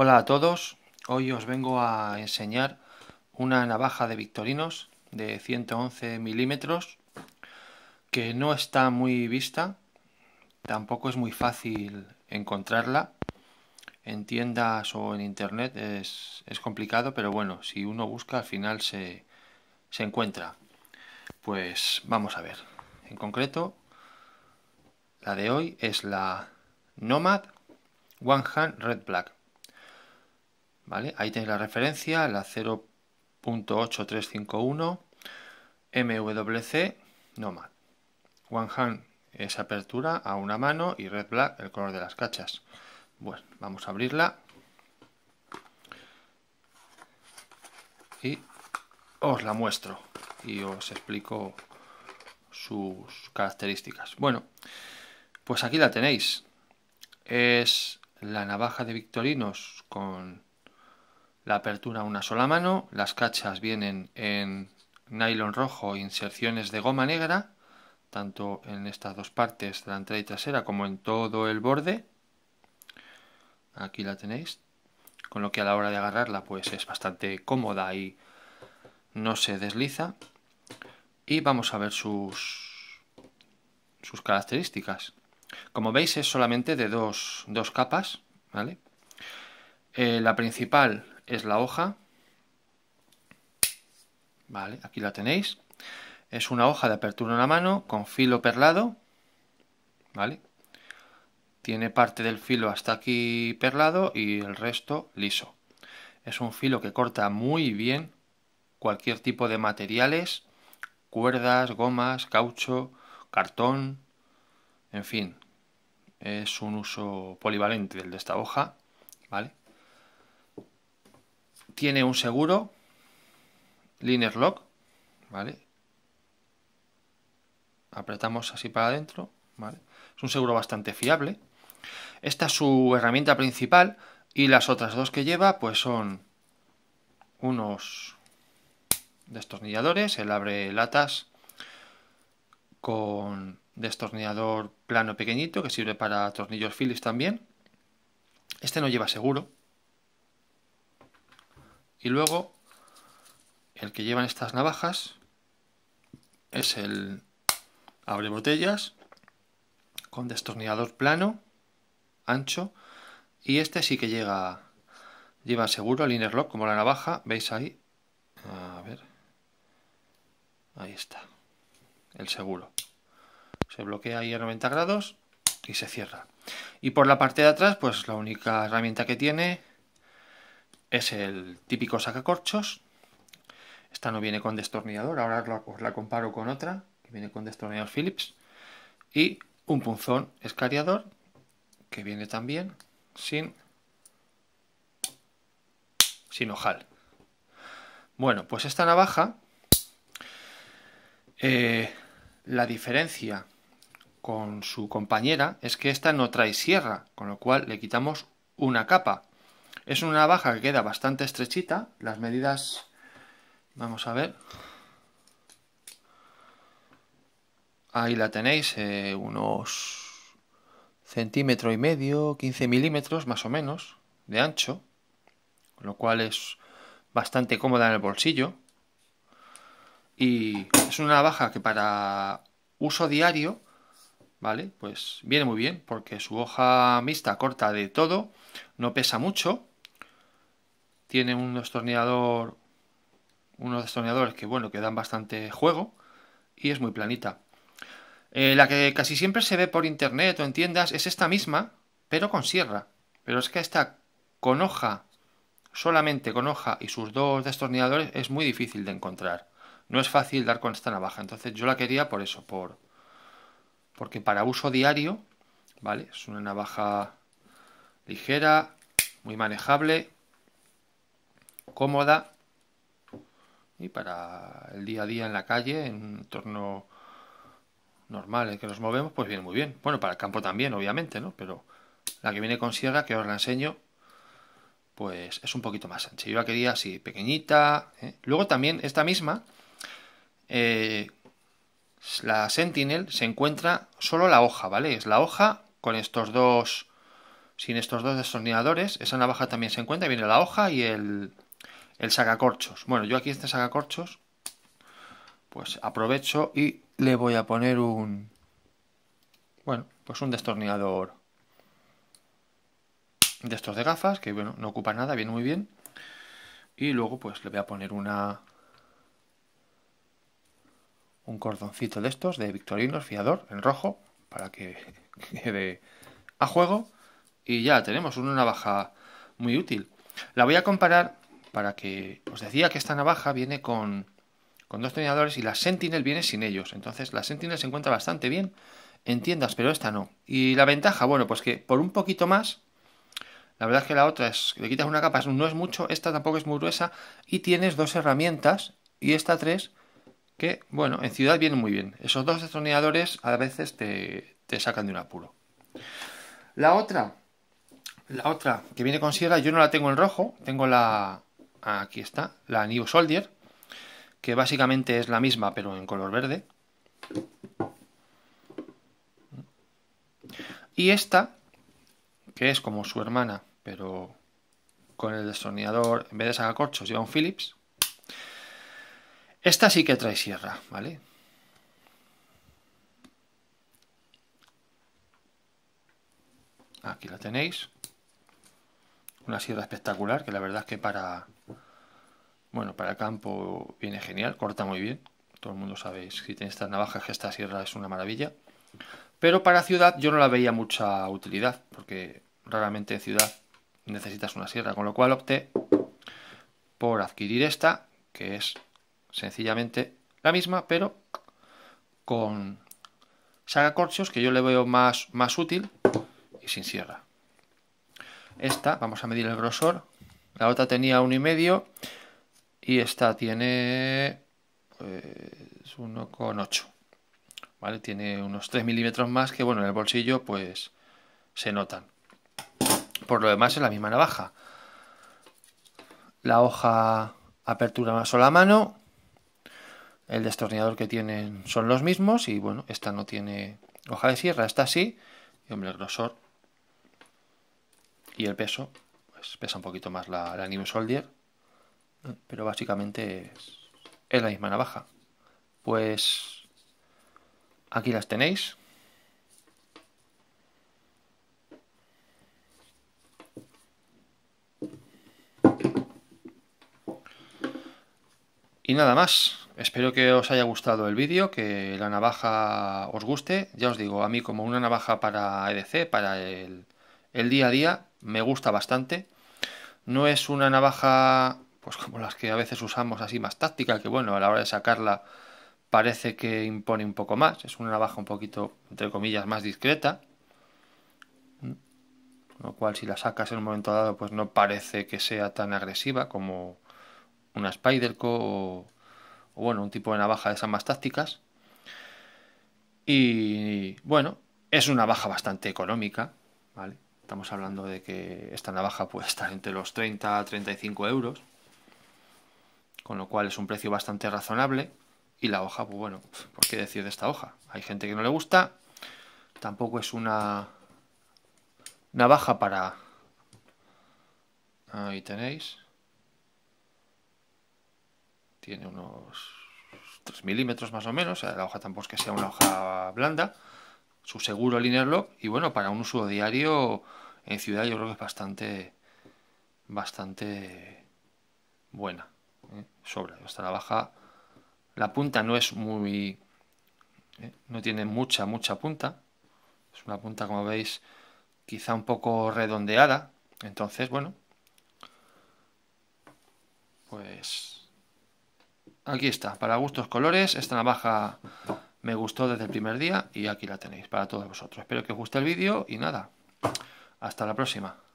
Hola a todos, hoy os vengo a enseñar una navaja de Victorinos de 111 milímetros que no está muy vista, tampoco es muy fácil encontrarla en tiendas o en internet, es, complicado, pero bueno, si uno busca al final se, se encuentra. Pues vamos a ver, en concreto la de hoy es la Nomad One Hand Red Black Ahí tenéis la referencia, la 0.8351 MWC Nomad. One hand es apertura a una mano y red black el color de las cachas. Bueno, vamos a abrirla. Y os la muestro y os explico sus características. Bueno, pues aquí la tenéis. Es la navaja de Victorinos con la apertura a una sola mano, las cachas vienen en nylon rojo, inserciones de goma negra, tanto en estas dos partes de entrada y trasera como en todo el borde. Aquí la tenéis, con lo que a la hora de agarrarla pues es bastante cómoda y no se desliza. Y vamos a ver sus, sus características. Como veis es solamente de dos, dos capas, ¿vale? Eh, la principal es la hoja. Vale, aquí la tenéis. Es una hoja de apertura en la mano con filo perlado. Vale. Tiene parte del filo hasta aquí perlado y el resto liso. Es un filo que corta muy bien cualquier tipo de materiales, cuerdas, gomas, caucho, cartón, en fin. Es un uso polivalente del de esta hoja, ¿vale? tiene un seguro, Liner Lock, ¿vale? Apretamos así para adentro, Es un seguro bastante fiable. Esta es su herramienta principal y las otras dos que lleva pues son unos destornilladores, el abre latas con destornillador plano pequeñito que sirve para tornillos Phillips también. Este no lleva seguro, y luego, el que llevan estas navajas es el abre botellas con destornillador plano, ancho, y este sí que llega, lleva seguro el lock como la navaja, veis ahí, a ver, ahí está, el seguro. Se bloquea ahí a 90 grados y se cierra. Y por la parte de atrás, pues la única herramienta que tiene es el típico sacacorchos. Esta no viene con destornillador, ahora os pues, la comparo con otra que viene con destornillador Phillips. Y un punzón escariador que viene también sin, sin ojal. Bueno, pues esta navaja, eh, la diferencia con su compañera es que esta no trae sierra, con lo cual le quitamos una capa es una navaja que queda bastante estrechita. Las medidas... Vamos a ver. Ahí la tenéis, eh, unos centímetro y medio, 15 milímetros más o menos de ancho, lo cual es bastante cómoda en el bolsillo. Y es una navaja que para uso diario, ¿vale? Pues viene muy bien porque su hoja mixta corta de todo, no pesa mucho tiene un destornillador, unos destornilladores que, bueno, que dan bastante juego y es muy planita. Eh, la que casi siempre se ve por internet o en tiendas es esta misma, pero con sierra. Pero es que esta con hoja, solamente con hoja y sus dos destornilladores es muy difícil de encontrar. No es fácil dar con esta navaja, entonces yo la quería por eso, por porque para uso diario, ¿vale? Es una navaja ligera, muy manejable cómoda y para el día a día en la calle, en torno entorno normal en que nos movemos, pues viene muy bien. Bueno, para el campo también, obviamente, ¿no? Pero la que viene con sierra, que os la enseño, pues es un poquito más ancha. Yo la quería así, pequeñita. ¿eh? Luego también esta misma, eh, la Sentinel, se encuentra solo la hoja, ¿vale? Es la hoja con estos dos, sin estos dos destornilladores. Esa navaja también se encuentra, viene la hoja y el, el sacacorchos. Bueno, yo aquí este sacacorchos, pues aprovecho y le voy a poner un, bueno, pues un destornillador de estos de gafas, que bueno, no ocupa nada, viene muy bien. Y luego pues le voy a poner una un cordoncito de estos, de victorino, fiador, en rojo, para que quede a juego. Y ya tenemos una navaja muy útil. La voy a comparar para que... Os decía que esta navaja viene con, con dos tenedores y la Sentinel viene sin ellos. Entonces la Sentinel se encuentra bastante bien en tiendas, pero esta no. Y la ventaja, bueno, pues que por un poquito más, la verdad es que la otra es, le quitas una capa, no es mucho, esta tampoco es muy gruesa y tienes dos herramientas y esta tres que, bueno, en ciudad vienen muy bien. Esos dos destornilladores a veces te, te sacan de un apuro. La otra, la otra que viene con sierra, yo no la tengo en rojo, tengo la, Aquí está, la New Soldier, que básicamente es la misma pero en color verde. Y esta, que es como su hermana, pero con el destornillador, en vez de sacacorchos, lleva un Phillips. Esta sí que trae sierra, ¿vale? Aquí la tenéis una sierra espectacular, que la verdad es que para, bueno, para campo viene genial, corta muy bien. Todo el mundo sabe, si tenéis estas navajas, que esta sierra es una maravilla. Pero para ciudad yo no la veía mucha utilidad, porque raramente en ciudad necesitas una sierra, con lo cual opté por adquirir esta, que es sencillamente la misma, pero con sacacorchos, que yo le veo más, más útil y sin sierra esta, vamos a medir el grosor, la otra tenía uno y medio y esta tiene pues, con 1,8. ¿Vale? Tiene unos 3 milímetros más que, bueno, en el bolsillo pues se notan. Por lo demás es la misma navaja. La hoja apertura una sola mano. El destornillador que tienen son los mismos y bueno, esta no tiene hoja de sierra, esta sí. Y hombre, el grosor y el peso, pues pesa un poquito más la, la Soldier, pero básicamente es, es la misma navaja. Pues aquí las tenéis. Y nada más, espero que os haya gustado el vídeo, que la navaja os guste. Ya os digo, a mí como una navaja para EDC, para el, el día a día me gusta bastante. No es una navaja, pues como las que a veces usamos así más táctica, que bueno, a la hora de sacarla parece que impone un poco más. Es una navaja un poquito, entre comillas, más discreta. Lo cual si la sacas en un momento dado, pues no parece que sea tan agresiva como una Spyderco o, o bueno, un tipo de navaja de esas más tácticas. Y bueno, es una navaja bastante económica, ¿vale? Estamos hablando de que esta navaja puede estar entre los 30 a 35 euros, con lo cual es un precio bastante razonable. Y la hoja, pues bueno, ¿por qué decir de esta hoja? Hay gente que no le gusta, tampoco es una navaja para... Ahí tenéis. Tiene unos 3 milímetros más o menos, la hoja tampoco es que sea una hoja blanda su seguro lock y bueno, para un uso diario en ciudad yo creo que es bastante bastante buena. ¿eh? Sobra, esta la baja la punta no es muy ¿eh? no tiene mucha mucha punta. Es una punta como veis quizá un poco redondeada, entonces bueno, pues aquí está, para gustos colores, esta navaja me gustó desde el primer día y aquí la tenéis para todos vosotros. Espero que os guste el vídeo y nada, hasta la próxima.